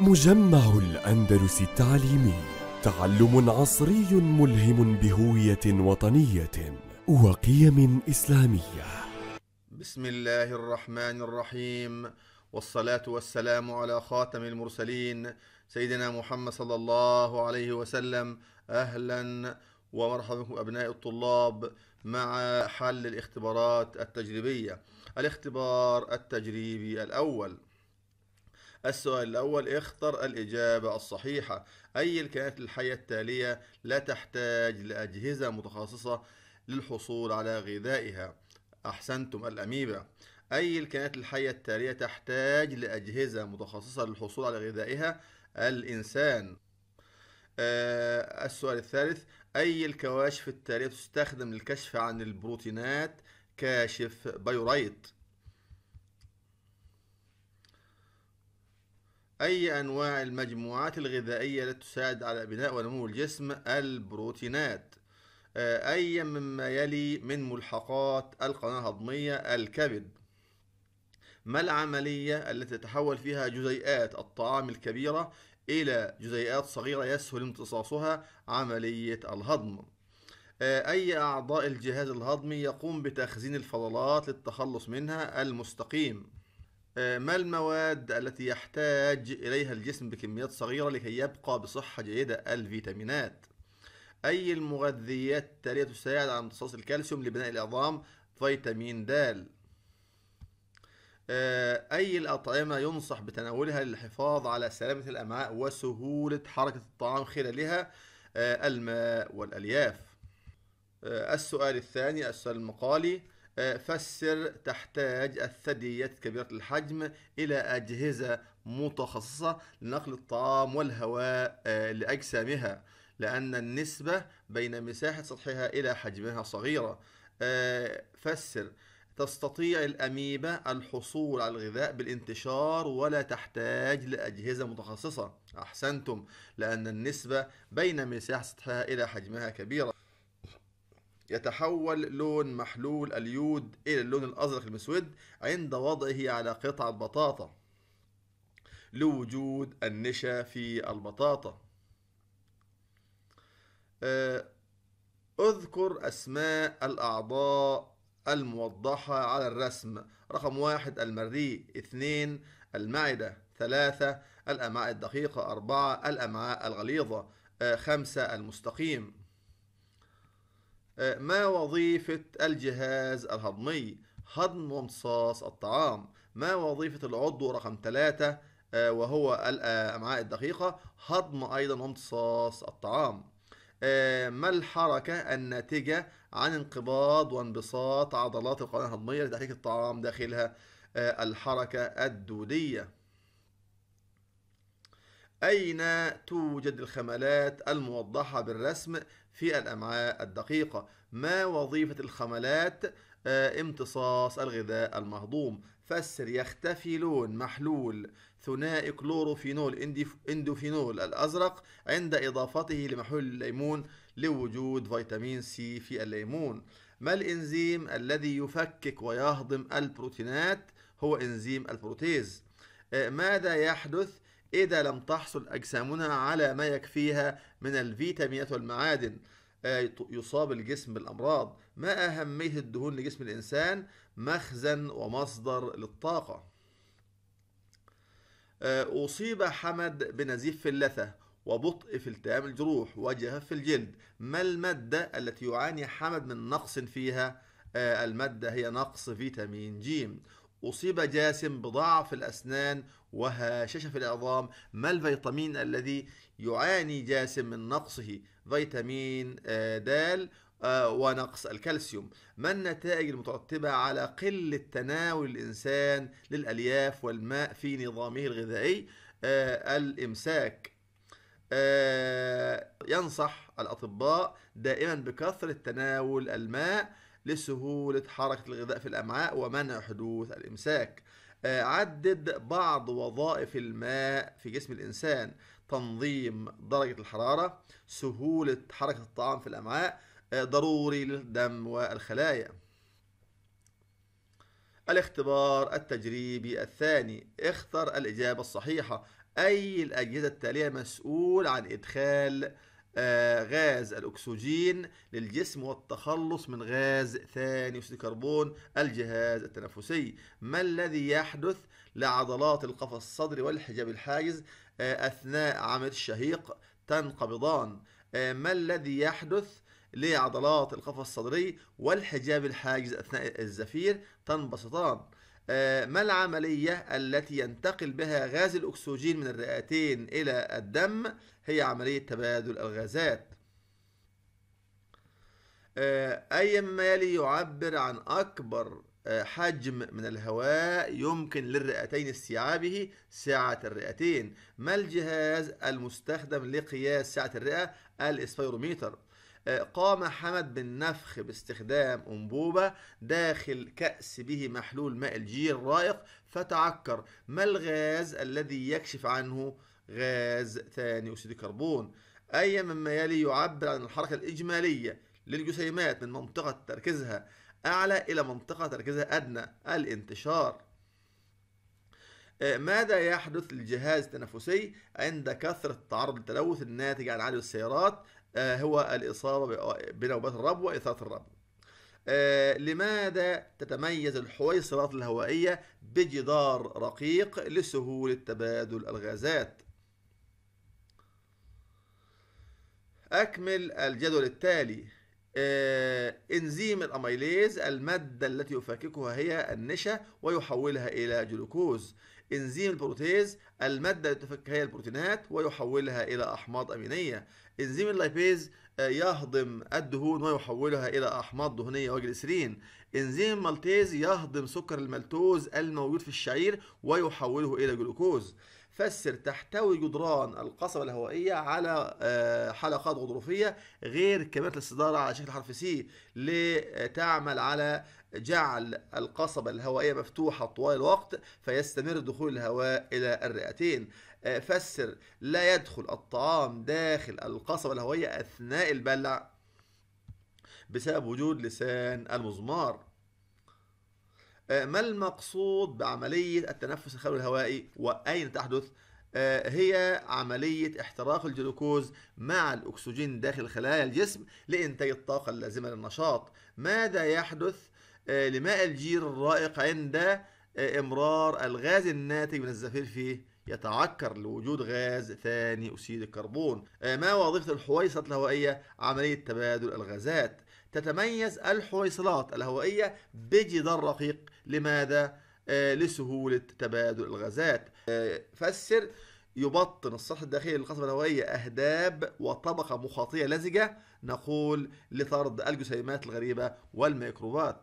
مجمع الأندلس التعليمي تعلم عصري ملهم بهوية وطنية وقيم إسلامية بسم الله الرحمن الرحيم والصلاة والسلام على خاتم المرسلين سيدنا محمد صلى الله عليه وسلم أهلا ومرحبا بكم أبناء الطلاب مع حل الاختبارات التجريبية الاختبار التجريبي الأول السؤال الأول اختر الإجابة الصحيحة أي الكائنات الحية التالية لا تحتاج لأجهزة متخصصة للحصول على غذائها أحسنتم الأميبا أي الكائنات الحية التالية تحتاج لأجهزة متخصصة للحصول على غذائها الإنسان آه السؤال الثالث أي الكواشف التالية تستخدم للكشف عن البروتينات كاشف بيوريت أي أنواع المجموعات الغذائية التي تساعد على بناء ونمو الجسم البروتينات آه، أي مما يلي من ملحقات القناة الهضمية الكبد ما العملية التي تتحول فيها جزيئات الطعام الكبيرة إلى جزيئات صغيرة يسهل امتصاصها عملية الهضم آه، أي أعضاء الجهاز الهضمي يقوم بتخزين الفضلات للتخلص منها المستقيم آه، ما المواد التي يحتاج إليها الجسم بكميات صغيرة لكي يبقى بصحة جيدة الفيتامينات أي المغذيات التالية تساعد على امتصاص الكالسيوم لبناء العظام فيتامين د آه، أي الأطعمة ينصح بتناولها للحفاظ على سلامة الأمعاء وسهولة حركة الطعام خلالها آه، الماء والألياف السؤال الثاني السؤال المقالي آه، فسر تحتاج الثدييات كبيرة الحجم إلى أجهزة متخصصة لنقل الطعام والهواء آه، لأجسامها لأن النسبة بين مساحة سطحها إلى حجمها صغيرة آه، فسر تستطيع الأميبا الحصول على الغذاء بالانتشار ولا تحتاج لأجهزة متخصصة أحسنتم لأن النسبة بين مساحة سطحها إلى حجمها كبيرة يتحول لون محلول اليود إلى اللون الأزرق المسود عند وضعه على قطعة بطاطا لوجود النشا في البطاطا آه، اذكر أسماء الأعضاء الموضحة على الرسم رقم واحد المريء اثنين المعدة ثلاثة الأمعاء الدقيقة أربعة الأمعاء الغليظة آه، خمسة المستقيم أه، ما وظيفة الجهاز الهضمي هضم وامتصاص الطعام ما وظيفة العضو رقم ثلاثة أه، وهو الأمعاء أه، الدقيقة هضم أيضا وامتصاص الطعام ما الحركة الناتجة عن انقباض وانبساط عضلات القناة الهضمية لتحريك الطعام داخلها الحركة الدودية أين توجد الخملات الموضحة بالرسم في الأمعاء الدقيقة ما وظيفة الخملات آه، امتصاص الغذاء المهضوم فسر يختفي لون محلول ثنائي كلوروفينول اندوفينول الأزرق عند إضافته لمحلول الليمون لوجود فيتامين سي في الليمون ما الإنزيم الذي يفكك ويهضم البروتينات هو إنزيم البروتيز آه، ماذا يحدث إذا لم تحصل أجسامنا على ما يكفيها من الفيتامينات والمعادن آه، يصاب الجسم بالأمراض ما أهمية الدهون لجسم الإنسان مخزن ومصدر للطاقة آه، أصيب حمد بنزيف في اللثة وبطء في التئام الجروح وجفاف في الجلد ما المادة التي يعاني حمد من نقص فيها آه، المادة هي نقص فيتامين ج أصيب جاسم بضعف الأسنان وهشاشة في العظام ما الفيتامين الذي يعاني جاسم من نقصه فيتامين آه، د آه، ونقص الكالسيوم ما النتائج المترتبة على قلة تناول الإنسان للألياف والماء في نظامه الغذائي آه، الإمساك ينصح الأطباء دائما بكثرة تناول الماء لسهولة حركة الغذاء في الأمعاء ومنع حدوث الإمساك آه، عدد بعض وظائف الماء في جسم الإنسان تنظيم درجة الحرارة سهولة حركة الطعام في الأمعاء آه، ضروري للدم والخلايا الاختبار التجريبي الثاني اختر الإجابة الصحيحة أي الأجهزة التالية مسؤول عن إدخال آه، غاز الأكسجين للجسم والتخلص من غاز ثاني أكسيد الكربون الجهاز التنفسي ما الذي يحدث لعضلات القفص الصدري والحجاب الحاجز آه، أثناء عمل الشهيق تنقبضان آه، ما الذي يحدث لعضلات القفص الصدري والحجاب الحاجز أثناء الزفير تنبسطان آه، ما العملية التي ينتقل بها غاز الأكسجين من الرئتين إلى الدم هي عملية تبادل الغازات آه، أي ما يلي يعبر عن أكبر آه، حجم من الهواء يمكن للرئتين استيعابه سعة الرئتين ما الجهاز المستخدم لقياس سعة الرئة الإسفيروميتر قام حمد بالنفخ باستخدام أنبوبة داخل كأس به محلول ماء الجير رائق فتعكر ما الغاز الذي يكشف عنه غاز ثاني أكسيد الكربون أي مما يلي يعبر عن الحركة الإجمالية للجسيمات من منطقة تركيزها أعلى إلى منطقة تركيزها أدنى الانتشار آه، ماذا يحدث للجهاز التنفسي عند كثرة التعرض للتلوث الناتج عن عدد السيارات آه، هو الاصابه بنوبات الربو واثاره الربو آه، لماذا تتميز الحويصلات الهوائيه بجدار رقيق لسهوله تبادل الغازات أكمل الجدول التالي آه، إنزيم الأميليز المادة التي يفككها هي النشا ويحولها إلى جلوكوز انزيم البروتيز المادة التي تفك هي البروتينات ويحولها إلى أحماض أمينية انزيم اللايبيز يهضم الدهون ويحولها إلى أحماض دهنية وجلسرين إنزيم مالتيز يهضم سكر المالتوز الموجود في الشعير ويحوله إلى جلوكوز فسر تحتوي جدران القصبة الهوائية على آه، حلقات غضروفية غير كمية الصدارة على شكل حرف سي لتعمل على جعل القصبة الهوائية مفتوحة طوال الوقت فيستمر دخول الهواء إلى الرئتين فسر لا يدخل الطعام داخل القصبة الهوية أثناء البلع بسبب وجود لسان المزمار آه، ما المقصود بعملية التنفس الخلوي الهوائي وأين تحدث؟ آه، هي عملية احتراق الجلوكوز مع الأكسجين داخل خلايا الجسم لإنتاج الطاقة اللازمة للنشاط ماذا يحدث آه، لماء الجير الرائق عند امرار الغاز الناتج من الزفير فيه يتعكر لوجود غاز ثاني أكسيد الكربون آه، ما وظيفة الحويصلات الهوائية عملية تبادل الغازات تتميز الحويصلات الهوائية بجدار رقيق لماذا؟ آه، لسهولة تبادل الغازات آه، فسر يبطن السطح الداخلي للقصبة الهوائية أهداب وطبقة مخاطية لزجة نقول لطرد الجسيمات الغريبة والميكروبات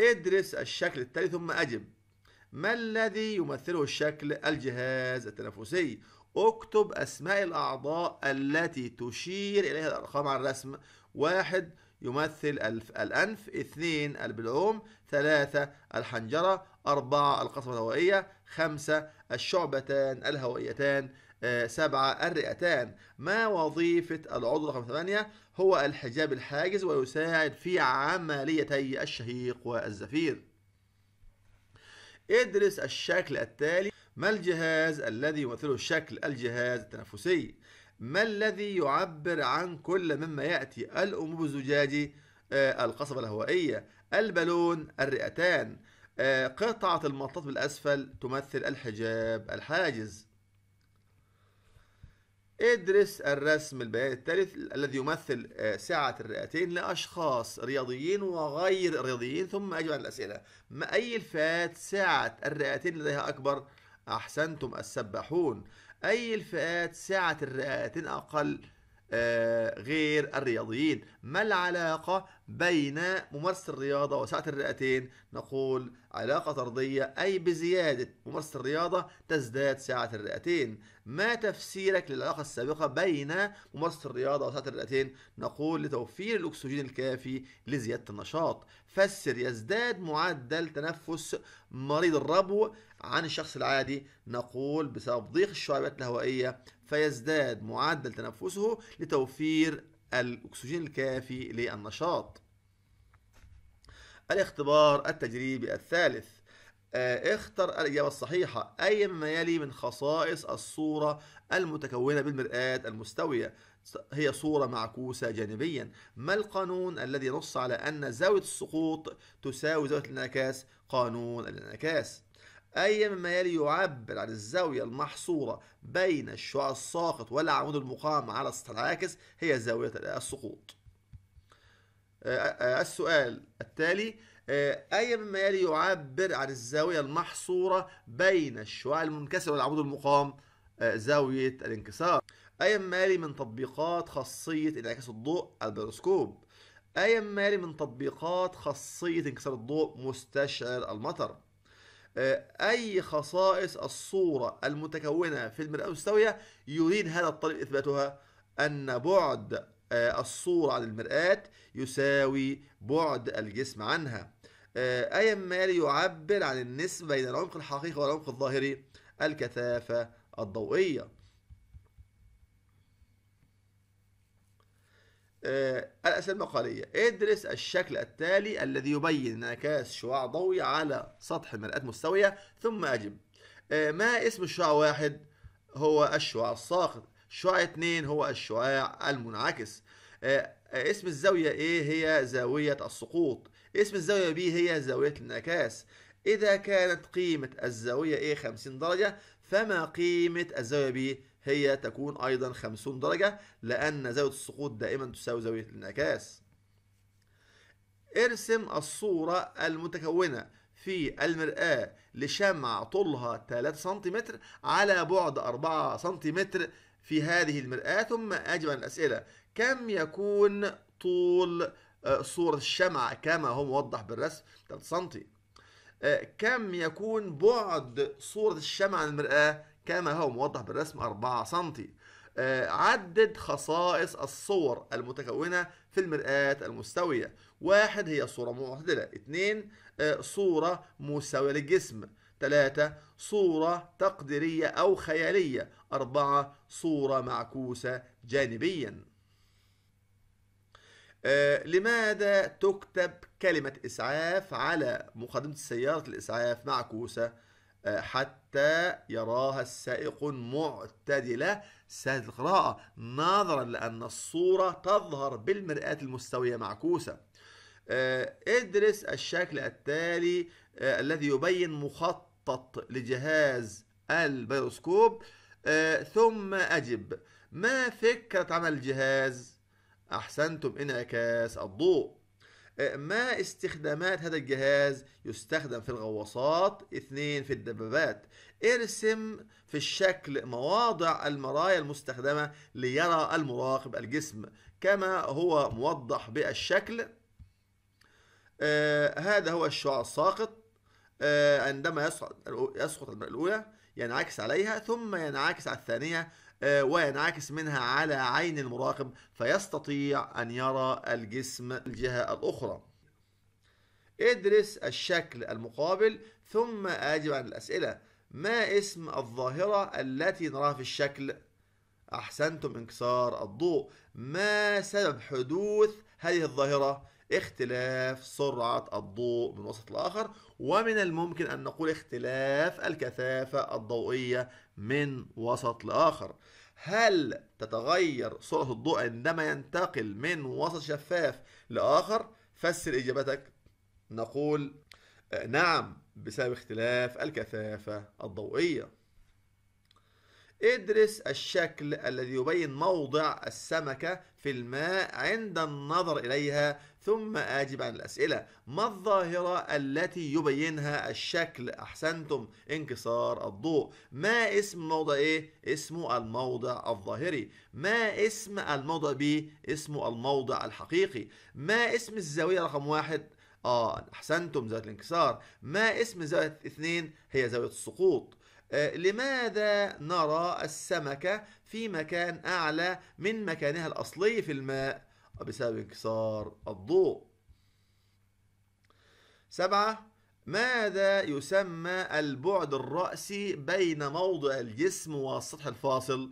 ادرس الشكل التالي ثم أجب ما الذي يمثله الشكل الجهاز التنفسي اكتب أسماء الأعضاء التي تشير إليها الأرقام على الرسم واحد يمثل الأنف اثنين البلعوم ثلاثة الحنجرة أربعة القصبة الهوائية خمسة الشعبتان الهوائيتان آه، سبعة الرئتان ما وظيفة العضو رقم ثمانية هو الحجاب الحاجز ويساعد في عمليتي الشهيق والزفير ادرس الشكل التالي ما الجهاز الذي يمثله شكل الجهاز التنفسي ما الذي يعبر عن كل مما يأتي الأنبوب الزجاجي آه، القصبة الهوائية البالون الرئتان آه، قطعة المطاط بالأسفل تمثل الحجاب الحاجز ادرس الرسم البياني الثالث الذي يمثل آه، سعة الرئتين لأشخاص رياضيين وغير رياضيين ثم أجب عن الأسئلة ما أي الفئات سعة الرئتين لديها أكبر؟ أحسنتم السباحون أي الفئات سعة الرئتين أقل؟ آه، غير الرياضيين ما العلاقة بين ممارسة الرياضة وسعة الرئتين نقول علاقة طردية أي بزيادة ممارسة الرياضة تزداد سعة الرئتين ما تفسيرك للعلاقة السابقة بين ممارسة الرياضة وسعة الرئتين نقول لتوفير الأكسجين الكافي لزيادة النشاط فسر يزداد معدل تنفس مريض الربو عن الشخص العادي نقول بسبب ضيق الشعبات الهوائية فيزداد معدل تنفسه لتوفير الأكسجين الكافي للنشاط الاختبار التجريبي الثالث آه، اختر الإجابة الصحيحة أي مما يلي من خصائص الصورة المتكونة بالمرآة المستوية هي صورة معكوسة جانبيا ما القانون الذي نص على أن زاوية السقوط تساوي زاوية الانعكاس قانون الانعكاس أي مما يلي يعبر عن الزاوية المحصورة بين الشعاع الساقط والعمود المقام على السطح العاكس هي زاوية السقوط. آه، آه، آه، السؤال التالي أي مما يلي يعبر عن الزاوية المحصورة بين الشعاع المنكسر والعمود المقام زاوية الانكسار أي مما يلي من تطبيقات خاصية انعكاس الضوء البيروسكوب أي مما يلي من تطبيقات خاصية انكسار الضوء مستشعر المطر آه، أي خصائص الصورة المتكونة في المرآة المستوية يريد هذا الطالب إثباتها أن بعد آه، الصورة عن المرآة يساوي بعد الجسم عنها آه، أي مال يعبر عن النسبة بين العمق الحقيقي والعمق الظاهري الكثافة الضوئية آه، الأسئلة المقالية ادرس الشكل التالي الذي يبين انعكاس شعاع ضوئي على سطح المرآة مستوية ثم أجب آه، ما اسم الشعاع واحد هو الشعاع الساقط شعاع اثنين هو الشعاع المنعكس آه، اسم الزاوية A هي زاوية السقوط اسم الزاوية B هي زاوية الانعكاس إذا كانت قيمة الزاوية A 50 درجة فما قيمة الزاوية B هي تكون أيضا 50 درجة لأن زاوية السقوط دائما تساوي زاوية الانعكاس ارسم الصورة المتكونة في المرآة لشمعة طولها 3 سم على بعد 4 سم في هذه المرآة ثم أجب عن الأسئلة كم يكون طول آه، صورة الشمعة كما هو موضح بالرسم 3 سم آه، كم يكون بعد صورة الشمع عن المرآة كما هو موضح بالرسم 4 سم آه، عدد خصائص الصور المتكونة في المرآة المستوية واحد هي صورة معتدلة اثنين آه، صورة مساوية للجسم ثلاثة صورة تقديرية أو خيالية أربعة صورة معكوسة جانبياً آه، لماذا تكتب كلمة إسعاف على مقدمة سيارة الإسعاف معكوسة آه، حتى يراها السائق معتدلة سهلة القراءة نظرا لأن الصورة تظهر بالمرآة المستوية معكوسة ادرس آه، الشكل التالي الذي يبين مخطط لجهاز البيروسكوب ثم أجب ما فكرة عمل الجهاز؟ أحسنتم انعكاس الضوء ما استخدامات هذا الجهاز يستخدم في الغواصات اثنين في الدبابات ارسم في الشكل مواضع المرايا المستخدمة ليرى المراقب الجسم كما هو موضح بالشكل آه هذا هو الشعاع الساقط آه عندما يسقط الأولى ينعكس عليها ثم ينعكس على الثانية وينعكس منها على عين المراقب فيستطيع أن يرى الجسم الجهة الأخرى ادرس الشكل المقابل ثم أجب عن الأسئلة ما اسم الظاهرة التي نراها في الشكل؟ أحسنتم انكسار الضوء ما سبب حدوث هذه الظاهرة؟ اختلاف سرعة الضوء من وسط لآخر ومن الممكن أن نقول اختلاف الكثافة الضوئية من وسط لآخر هل تتغير سرعة الضوء عندما ينتقل من وسط شفاف لآخر؟ فسر إجابتك نقول آه، نعم بسبب اختلاف الكثافة الضوئية ادرس الشكل الذي يبين موضع السمكة في الماء عند النظر إليها ثم أجب عن الأسئلة ما الظاهرة التي يبينها الشكل أحسنتم انكسار الضوء ما اسم موضع إيه؟ اسمه الموضع الظاهري ما اسم الموضع B؟ اسمه الموضع الحقيقي ما اسم الزاوية رقم واحد؟ آه أحسنتم زاوية الانكسار ما اسم زاوية اثنين؟ هي زاوية السقوط آه، لماذا نرى السمكة في مكان أعلى من مكانها الأصلي في الماء بسبب انكسار الضوء سبعة ماذا يسمى البعد الرأسي بين موضع الجسم والسطح الفاصل؟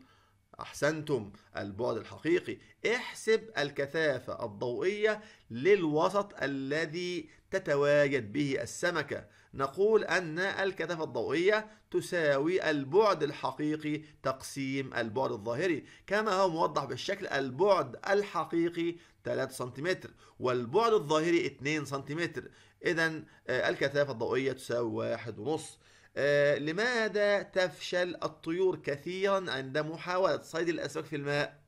أحسنتم البعد الحقيقي احسب الكثافة الضوئية للوسط الذي تتواجد به السمكة نقول أن الكثافة الضوئية تساوي البعد الحقيقي تقسيم البعد الظاهري كما هو موضح بالشكل البعد الحقيقي 3 سم والبعد الظاهري 2 سم إذا الكثافة الضوئية تساوي 1.5 آه، لماذا تفشل الطيور كثيرا عند محاولة صيد الأسماك في الماء؟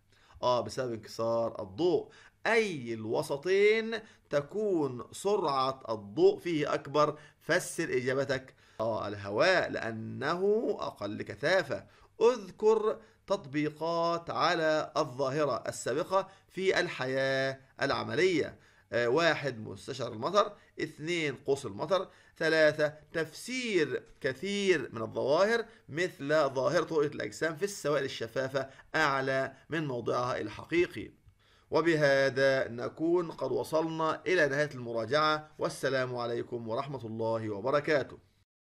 آه بسبب انكسار الضوء أي الوسطين تكون سرعة الضوء فيه أكبر فسر إجابتك آه الهواء لأنه أقل كثافة اذكر تطبيقات على الظاهرة السابقة في الحياة العملية آه واحد مستشعر المطر اثنين قوس المطر ثلاثة تفسير كثير من الظواهر مثل ظاهرة رؤية الأجسام في السوائل الشفافة أعلى من موضعها الحقيقي وبهذا نكون قد وصلنا إلى نهاية المراجعة والسلام عليكم ورحمة الله وبركاته